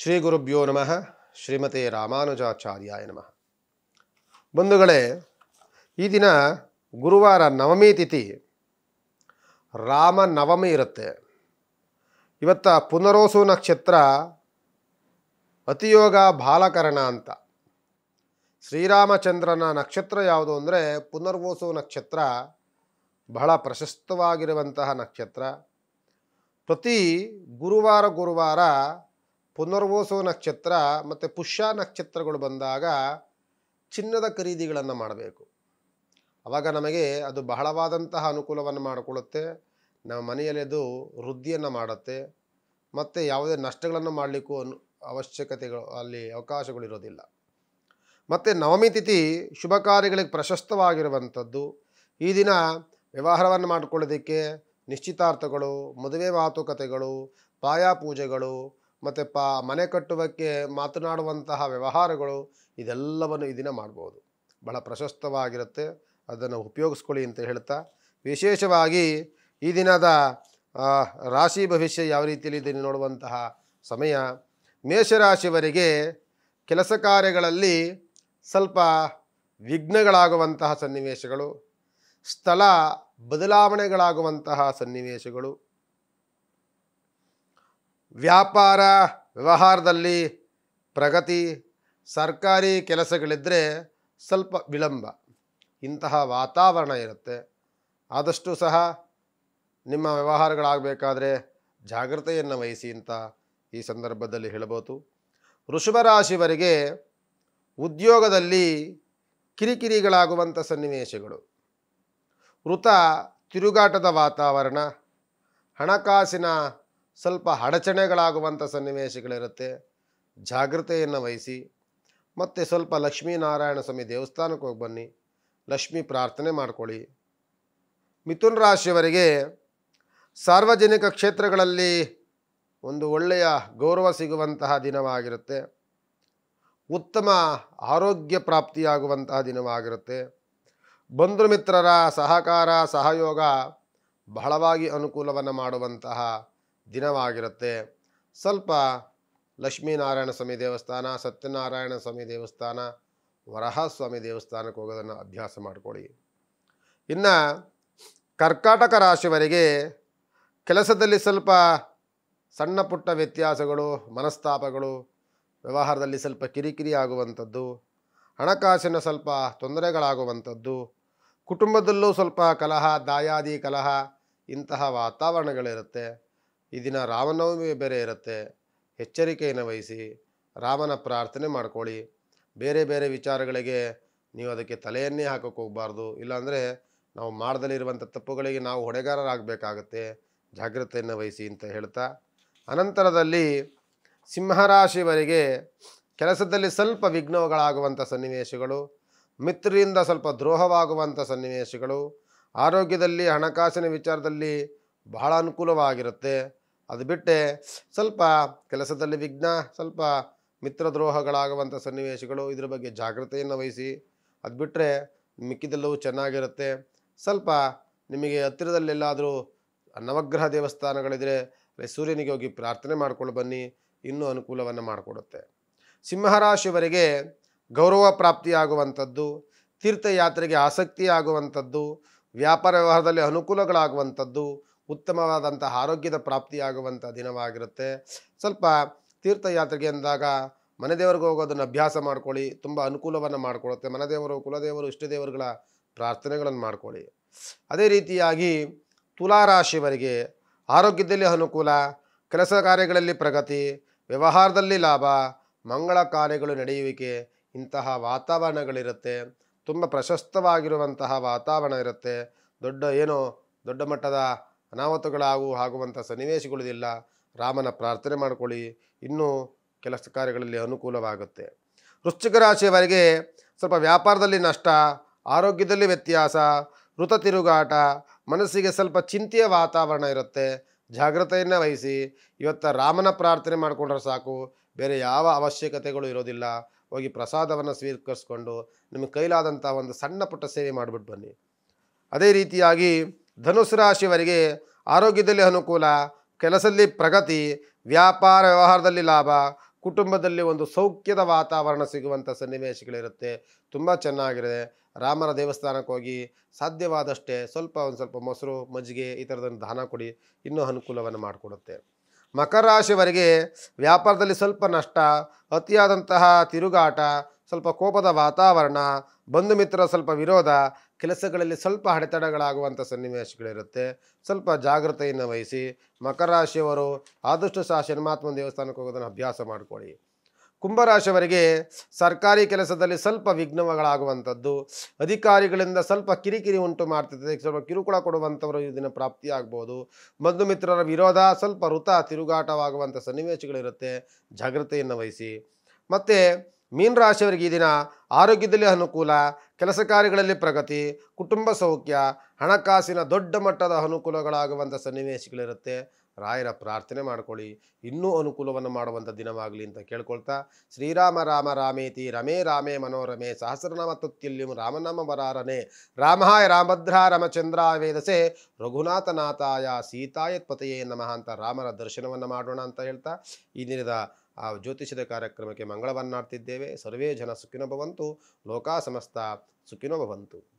ಶ್ರೀ ಗುರುಭ್ಯೋ ನಮಃ ಶ್ರೀಮತಿ ರಾಮಾನುಜಾಚಾರ್ಯಾಯ ನಮಃ ಬಂಧುಗಳೇ ಈ ದಿನ ಗುರುವಾರ ನವಮಿ ತಿಥಿ ರಾಮ ನವಮಿ ಇರುತ್ತೆ ಇವತ್ತ ಪುನರೋಸು ನಕ್ಷತ್ರ ಅತಿಯೋಗ ಬಾಲಕರಣ ಅಂತ ಶ್ರೀರಾಮಚಂದ್ರನ ನಕ್ಷತ್ರ ಯಾವುದು ಅಂದರೆ ಪುನರ್ವೋಸು ನಕ್ಷತ್ರ ಬಹಳ ಪ್ರಶಸ್ತವಾಗಿರುವಂತಹ ನಕ್ಷತ್ರ ಪ್ರತಿ ಗುರುವಾರ ಗುರುವಾರ ಪುನರ್ವೋಸು ನಕ್ಷತ್ರ ಮತ್ತು ಪುಷ್ಯ ನಕ್ಷತ್ರಗಳು ಬಂದಾಗ ಚಿನ್ನದ ಖರೀದಿಗಳನ್ನು ಮಾಡಬೇಕು ಆವಾಗ ನಮಗೆ ಅದು ಬಹಳವಾದಂತಹ ಅನುಕೂಲವನ್ನು ಮಾಡಿಕೊಳ್ಳುತ್ತೆ ನಮ್ಮ ಮನೆಯಲ್ಲಿ ಅದು ವೃದ್ಧಿಯನ್ನು ಮಾಡುತ್ತೆ ಮತ್ತು ಯಾವುದೇ ನಷ್ಟಗಳನ್ನು ಮಾಡಲಿಕ್ಕೂ ಅನು ಅವಶ್ಯಕತೆಗಳು ಅಲ್ಲಿ ಅವಕಾಶಗಳಿರೋದಿಲ್ಲ ಮತ್ತು ನವಮಿ ತಿಥಿ ಶುಭ ಕಾರ್ಯಗಳಿಗೆ ಪ್ರಶಸ್ತವಾಗಿರುವಂಥದ್ದು ಈ ದಿನ ವ್ಯವಹಾರವನ್ನು ಮಾಡಿಕೊಳ್ಳೋದಕ್ಕೆ ನಿಶ್ಚಿತಾರ್ಥಗಳು ಮದುವೆ ಮಾತುಕತೆಗಳು ಪಾಯಾಪೂಜೆಗಳು ಮತ್ತು ಪಾ ಮನೆ ಕಟ್ಟುವಕ್ಕೆ ಮಾತನಾಡುವಂತಹ ವ್ಯವಹಾರಗಳು ಇದೆಲ್ಲವನ್ನು ಈ ದಿನ ಮಾಡ್ಬೋದು ಬಹಳ ಪ್ರಶಸ್ತವಾಗಿರುತ್ತೆ ಅದನ್ನು ಉಪಯೋಗಿಸ್ಕೊಳ್ಳಿ ಅಂತ ಹೇಳ್ತಾ ವಿಶೇಷವಾಗಿ ಈ ದಿನದ ರಾಶಿ ಭವಿಷ್ಯ ಯಾವ ರೀತಿಯಲ್ಲಿ ಇದನ್ನು ನೋಡುವಂತಹ ಸಮಯ ಮೇಷರಾಶಿಯವರಿಗೆ ಕೆಲಸ ಕಾರ್ಯಗಳಲ್ಲಿ ಸ್ವಲ್ಪ ವಿಘ್ನಗಳಾಗುವಂತಹ ಸನ್ನಿವೇಶಗಳು ಸ್ಥಳ ಬದಲಾವಣೆಗಳಾಗುವಂತಹ ಸನ್ನಿವೇಶಗಳು ವ್ಯಾಪಾರ ವ್ಯವಹಾರದಲ್ಲಿ ಪ್ರಗತಿ ಸರ್ಕಾರಿ ಕೆಲಸಗಳಿದ್ದರೆ ಸ್ವಲ್ಪ ವಿಳಂಬ ಇಂತಹ ವಾತಾವರಣ ಇರುತ್ತೆ ಆದಷ್ಟು ಸಹ ನಿಮ್ಮ ವ್ಯವಹಾರಗಳಾಗಬೇಕಾದ್ರೆ ಜಾಗ್ರತೆಯನ್ನು ವಹಿಸಿ ಅಂತ ಈ ಸಂದರ್ಭದಲ್ಲಿ ಹೇಳ್ಬೋದು ರಾಶಿವರಿಗೆ ಉದ್ಯೋಗದಲ್ಲಿ ಕಿರಿಕಿರಿಗಳಾಗುವಂಥ ಸನ್ನಿವೇಶಗಳು ವೃತ ತಿರುಗಾಟದ ವಾತಾವರಣ ಹಣಕಾಸಿನ ಸ್ವಲ್ಪ ಅಡಚಣೆಗಳಾಗುವಂಥ ಸನ್ನಿವೇಶಗಳಿರುತ್ತೆ ಜಾಗ್ರತೆಯನ್ನು ವಹಿಸಿ ಮತ್ತು ಸ್ವಲ್ಪ ಲಕ್ಷ್ಮೀನಾರಾಯಣ ಸ್ವಾಮಿ ದೇವಸ್ಥಾನಕ್ಕೆ ಹೋಗಿ ಬನ್ನಿ ಲಕ್ಷ್ಮಿ ಪ್ರಾರ್ಥನೆ ಮಾಡ್ಕೊಳ್ಳಿ ಮಿಥುನ್ ರಾಶಿಯವರಿಗೆ ಸಾರ್ವಜನಿಕ ಕ್ಷೇತ್ರಗಳಲ್ಲಿ ಒಂದು ಒಳ್ಳೆಯ ಗೌರವ ಸಿಗುವಂತಹ ದಿನವಾಗಿರುತ್ತೆ ಉತ್ತಮ ಆರೋಗ್ಯ ಪ್ರಾಪ್ತಿಯಾಗುವಂತಹ ದಿನವಾಗಿರುತ್ತೆ ಬಂಧು ಮಿತ್ರರ ಸಹಕಾರ ಸಹಯೋಗ ಬಹಳವಾಗಿ ಅನುಕೂಲವನ್ನು ಮಾಡುವಂತಹ ದಿನವಾಗಿರುತ್ತೆ ಸ್ವಲ್ಪ ಲಕ್ಷ್ಮೀನಾರಾಯಣ ಸ್ವಾಮಿ ದೇವಸ್ಥಾನ ಸತ್ಯನಾರಾಯಣ ಸ್ವಾಮಿ ದೇವಸ್ಥಾನ ವರಹಸ್ವಾಮಿ ದೇವಸ್ಥಾನಕ್ಕೆ ಹೋಗೋದನ್ನು ಅಭ್ಯಾಸ ಮಾಡಿಕೊಳ್ಳಿ ಇನ್ನು ಕರ್ಕಾಟಕ ರಾಶಿಯವರಿಗೆ ಕೆಲಸದಲ್ಲಿ ಸ್ವಲ್ಪ ಸಣ್ಣ ಪುಟ್ಟ ವ್ಯತ್ಯಾಸಗಳು ಮನಸ್ತಾಪಗಳು ವ್ಯವಹಾರದಲ್ಲಿ ಸ್ವಲ್ಪ ಕಿರಿಕಿರಿ ಆಗುವಂಥದ್ದು ಹಣಕಾಸಿನ ಸ್ವಲ್ಪ ತೊಂದರೆಗಳಾಗುವಂಥದ್ದು ಕುಟುಂಬದಲ್ಲೂ ಸ್ವಲ್ಪ ಕಲಹ ದಾಯಾದಿ ಕಲಹ ಇಂತಹ ವಾತಾವರಣಗಳಿರುತ್ತೆ ಈ ದಿನ ರಾಮನವಮಿ ಬೇರೆ ಇರುತ್ತೆ ಎಚ್ಚರಿಕೆಯನ್ನು ವಹಿಸಿ ರಾಮನ ಪ್ರಾರ್ಥನೆ ಮಾಡ್ಕೊಳ್ಳಿ ಬೇರೆ ಬೇರೆ ವಿಚಾರಗಳಿಗೆ ನೀವು ಅದಕ್ಕೆ ತಲೆಯನ್ನೇ ಹಾಕೋಕೆ ಹೋಗಬಾರ್ದು ಇಲ್ಲಾಂದರೆ ನಾವು ಮಾಡದಲ್ಲಿರುವಂಥ ತಪ್ಪುಗಳಿಗೆ ನಾವು ಹೊಡೆಗಾರರಾಗಬೇಕಾಗತ್ತೆ ಜಾಗ್ರತೆಯನ್ನು ವಹಿಸಿ ಅಂತ ಹೇಳ್ತಾ ಅನಂತರದಲ್ಲಿ ಸಿಂಹರಾಶಿವರಿಗೆ ಕೆಲಸದಲ್ಲಿ ಸ್ವಲ್ಪ ವಿಘ್ನಗಳಾಗುವಂಥ ಸನ್ನಿವೇಶಗಳು ಮಿತ್ರರಿಂದ ಸ್ವಲ್ಪ ದ್ರೋಹವಾಗುವಂಥ ಸನ್ನಿವೇಶಗಳು ಆರೋಗ್ಯದಲ್ಲಿ ಹಣಕಾಸಿನ ವಿಚಾರದಲ್ಲಿ ಬಹಳ ಅನುಕೂಲವಾಗಿರುತ್ತೆ ಅದು ಬಿಟ್ಟೆ ಸ್ವಲ್ಪ ಕೆಲಸದಲ್ಲಿ ವಿಘ್ನ ಸ್ವಲ್ಪ ಮಿತ್ರದ್ರೋಹಗಳಾಗುವಂಥ ಸನ್ನಿವೇಶಗಳು ಇದ್ರ ಬಗ್ಗೆ ಜಾಗ್ರತೆಯನ್ನು ವಹಿಸಿ ಅದು ಬಿಟ್ಟರೆ ಮಿಕ್ಕಿದೆಲ್ಲವೂ ಚೆನ್ನಾಗಿರುತ್ತೆ ಸ್ವಲ್ಪ ನಿಮಗೆ ಹತ್ತಿರದಲ್ಲೆಲ್ಲಾದರೂ ನವಗ್ರಹ ದೇವಸ್ಥಾನಗಳಿದ್ರೆ ಸೂರ್ಯನಿಗೆ ಹೋಗಿ ಪ್ರಾರ್ಥನೆ ಮಾಡ್ಕೊಂಡು ಬನ್ನಿ ಇನ್ನೂ ಅನುಕೂಲವನ್ನು ಮಾಡಿಕೊಡುತ್ತೆ ಸಿಂಹರಾಶಿಯವರಿಗೆ ಗೌರವ ಪ್ರಾಪ್ತಿಯಾಗುವಂಥದ್ದು ತೀರ್ಥಯಾತ್ರೆಗೆ ಆಸಕ್ತಿಯಾಗುವಂಥದ್ದು ವ್ಯಾಪಾರ ವ್ಯವಹಾರದಲ್ಲಿ ಅನುಕೂಲಗಳಾಗುವಂಥದ್ದು ಉತ್ತಮವಾದಂತಹ ಆರೋಗ್ಯದ ಪ್ರಾಪ್ತಿಯಾಗುವಂಥ ದಿನವಾಗಿರುತ್ತೆ ಸ್ವಲ್ಪ ತೀರ್ಥಯಾತ್ರೆಗೆ ಅಂದಾಗ ಮನೆದೇವರಿಗೆ ಹೋಗೋದನ್ನು ಅಭ್ಯಾಸ ಮಾಡ್ಕೊಳ್ಳಿ ತುಂಬ ಅನುಕೂಲವನ್ನು ಮಾಡಿಕೊಡುತ್ತೆ ಮನದೇವರು ಕುಲದೇವರು ದೇವರುಗಳ ಪ್ರಾರ್ಥನೆಗಳನ್ನು ಮಾಡ್ಕೊಳ್ಳಿ ಅದೇ ರೀತಿಯಾಗಿ ತುಲಾರಾಶಿಯವರಿಗೆ ಆರೋಗ್ಯದಲ್ಲಿ ಅನುಕೂಲ ಕೆಲಸ ಕಾರ್ಯಗಳಲ್ಲಿ ಪ್ರಗತಿ ವ್ಯವಹಾರದಲ್ಲಿ ಲಾಭ ಮಂಗಳ ಕಾರ್ಯಗಳು ನಡೆಯುವಿಕೆ ಇಂತಹ ವಾತಾವರಣಗಳಿರುತ್ತೆ ತುಂಬ ಪ್ರಶಸ್ತವಾಗಿರುವಂತಹ ವಾತಾವರಣ ಇರುತ್ತೆ ದೊಡ್ಡ ಏನೋ ದೊಡ್ಡ ಮಟ್ಟದ ಅನಾಹುತಗಳಾಗು ಆಗುವಂಥ ಸನ್ನಿವೇಶಗಳಿಲ್ಲ ರಾಮನ ಪ್ರಾರ್ಥನೆ ಮಾಡಿಕೊಳ್ಳಿ ಇನ್ನೂ ಕೆಲಸ ಕಾರ್ಯಗಳಲ್ಲಿ ಅನುಕೂಲವಾಗುತ್ತೆ ವೃಶ್ಚಿಕ ರಾಶಿಯವರಿಗೆ ಸ್ವಲ್ಪ ವ್ಯಾಪಾರದಲ್ಲಿ ನಷ್ಟ ಆರೋಗ್ಯದಲ್ಲಿ ವ್ಯತ್ಯಾಸ ಋತ ತಿರುಗಾಟ ಮನಸ್ಸಿಗೆ ಸ್ವಲ್ಪ ಚಿಂತೆಯ ವಾತಾವರಣ ಇರುತ್ತೆ ಜಾಗ್ರತೆಯನ್ನು ವಹಿಸಿ ಇವತ್ತು ರಾಮನ ಪ್ರಾರ್ಥನೆ ಮಾಡಿಕೊಂಡ್ರೆ ಸಾಕು ಬೇರೆ ಯಾವ ಅವಶ್ಯಕತೆಗಳು ಇರೋದಿಲ್ಲ ಹೋಗಿ ಪ್ರಸಾದವನ್ನು ಸ್ವೀಕರಿಸ್ಕೊಂಡು ನಿಮಗೆ ಕೈಲಾದಂಥ ಒಂದು ಸಣ್ಣ ಪುಟ್ಟ ಸೇವೆ ಮಾಡಿಬಿಟ್ಟು ಬನ್ನಿ ಅದೇ ರೀತಿಯಾಗಿ ಧನುಸು ರಾಶಿಯವರಿಗೆ ಆರೋಗ್ಯದಲ್ಲಿ ಅನುಕೂಲ ಕೆಲಸದಲ್ಲಿ ಪ್ರಗತಿ ವ್ಯಾಪಾರ ವ್ಯವಹಾರದಲ್ಲಿ ಲಾಭ ಕುಟುಂಬದಲ್ಲಿ ಒಂದು ಸೌಖ್ಯದ ವಾತಾವರಣ ಸಿಗುವಂಥ ಸನ್ನಿವೇಶಗಳಿರುತ್ತೆ ತುಂಬ ಚೆನ್ನಾಗಿದೆ ರಾಮರ ದೇವಸ್ಥಾನಕ್ಕೆ ಹೋಗಿ ಸಾಧ್ಯವಾದಷ್ಟೇ ಸ್ವಲ್ಪ ಒಂದು ಸ್ವಲ್ಪ ಮೊಸರು ಮಜ್ಜಿಗೆ ಈ ಥರದನ್ನು ದಾನ ಕೊಡಿ ಇನ್ನೂ ಅನುಕೂಲವನ್ನು ಮಾಡಿಕೊಡುತ್ತೆ ಮಕರ ರಾಶಿಯವರಿಗೆ ವ್ಯಾಪಾರದಲ್ಲಿ ಸ್ವಲ್ಪ ನಷ್ಟ ಅತಿಯಾದಂತಹ ತಿರುಗಾಟ ಸ್ವಲ್ಪ ಕೋಪದ ವಾತಾವರಣ ಬಂಧು ಮಿತ್ರ ಸ್ವಲ್ಪ ವಿರೋಧ ಕೆಲಸಗಳಲ್ಲಿ ಸ್ವಲ್ಪ ಅಡೆತಡೆಗಳಾಗುವಂಥ ಸನ್ನಿವೇಶಗಳಿರುತ್ತೆ ಸ್ವಲ್ಪ ಜಾಗ್ರತೆಯನ್ನು ವಹಿಸಿ ಮಕರ ರಾಶಿಯವರು ಆದಷ್ಟು ಸಹ ಶನಿಮಾತ್ಮನ ದೇವಸ್ಥಾನಕ್ಕೆ ಹೋಗೋದನ್ನು ಅಭ್ಯಾಸ ಮಾಡಿಕೊಳ್ಳಿ ಕುಂಭರಾಶಿಯವರಿಗೆ ಸರ್ಕಾರಿ ಕೆಲಸದಲ್ಲಿ ಸ್ವಲ್ಪ ವಿಘ್ನಗಳಾಗುವಂಥದ್ದು ಅಧಿಕಾರಿಗಳಿಂದ ಸ್ವಲ್ಪ ಕಿರಿಕಿರಿ ಉಂಟು ಮಾಡ್ತಿರ್ತದೆ ಸ್ವಲ್ಪ ಕಿರುಕುಳ ಕೊಡುವಂಥವರು ಇದನ್ನು ಪ್ರಾಪ್ತಿಯಾಗ್ಬೋದು ಬಂಧು ಮಿತ್ರರ ವಿರೋಧ ಸ್ವಲ್ಪ ಋತ ತಿರುಗಾಟವಾಗುವಂಥ ಸನ್ನಿವೇಶಗಳಿರುತ್ತೆ ಜಾಗ್ರತೆಯನ್ನು ವಹಿಸಿ ಮತ್ತು ಮೀನರಾಶಿಯವರಿಗೆ ಈ ದಿನ ಆರೋಗ್ಯದಲ್ಲಿ ಅನುಕೂಲ ಕೆಲಸ ಕಾರ್ಯಗಳಲ್ಲಿ ಪ್ರಗತಿ ಕುಟುಂಬ ಸೌಖ್ಯ ಹಣಕಾಸಿನ ದೊಡ್ಡ ಮಟ್ಟದ ಅನುಕೂಲಗಳಾಗುವಂಥ ಸನ್ನಿವೇಶಗಳಿರುತ್ತೆ ರಾಯರ ಪ್ರಾರ್ಥನೆ ಮಾಡ್ಕೊಳ್ಳಿ ಇನ್ನೂ ಅನುಕೂಲವನ್ನು ಮಾಡುವಂಥ ದಿನವಾಗಲಿ ಅಂತ ಕೇಳ್ಕೊಳ್ತಾ ಶ್ರೀರಾಮ ರಾಮ ರಾಮೇತಿ ರಮೇ ರಾಮೇ ಮನೋರಮೆ ಸಹಸ್ರನಾಮ ತುತ್ಯಲ್ಯಂ ರಾಮನಾಮ ವರಾರನೆ ರಾಮಾಯ ರಾಮಭದ್ರ ರಾಮಚಂದ್ರ ವೇದಸೆ ರಘುನಾಥನಾಥಾಯ ಸೀತಾಯತ್ಪತೆಯೇ ನಮಃ ಅಂತ ರಾಮರ ದರ್ಶನವನ್ನು ಮಾಡೋಣ ಅಂತ ಹೇಳ್ತಾ ಈ ದಿನದ ಆ ಜ್ಯೋತಿಷ್ಯದ ಕಾರ್ಯಕ್ರಮಕ್ಕೆ ಮಂಗಳವನ್ನಾಡ್ತಿದ್ದೇವೆ ಸರ್ವೇ ಜನ ಸುಖಿನೋ ಭವಂತು ಲೋಕಾ ಸಮಸ್ತ ಸುಖಿನೋ ಭವಂತು